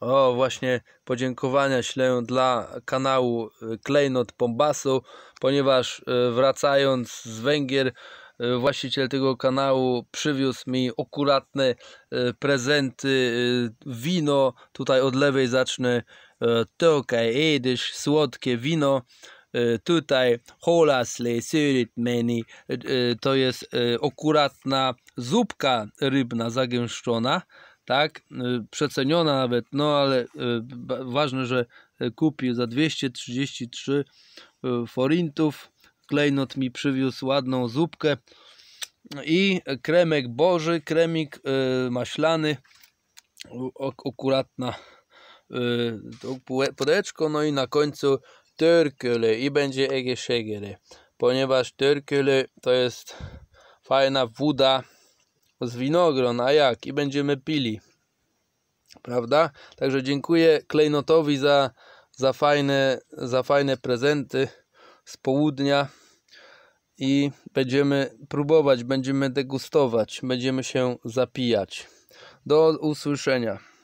O, właśnie podziękowania ślę dla kanału y, Klejnot Pombasu, ponieważ y, wracając z Węgier, y, właściciel tego kanału przywiózł mi akuratne prezenty, wino, tutaj od lewej zacznę, tokaj, edysz, słodkie wino, tutaj holasle syrytmeni to jest akuratna zupka rybna zagęszczona tak, y, przeceniona nawet, no ale y, ważne, że kupił za 233 y, forintów, klejnot mi przywiózł ładną zupkę no i kremek boży, kremik maślany, akurat na no i na końcu Törkele i będzie Egeszegele, ponieważ Törkele to jest fajna woda, z winogron, a jak? I będziemy pili. Prawda? Także dziękuję Klejnotowi za, za, fajne, za fajne prezenty z południa i będziemy próbować, będziemy degustować, będziemy się zapijać. Do usłyszenia.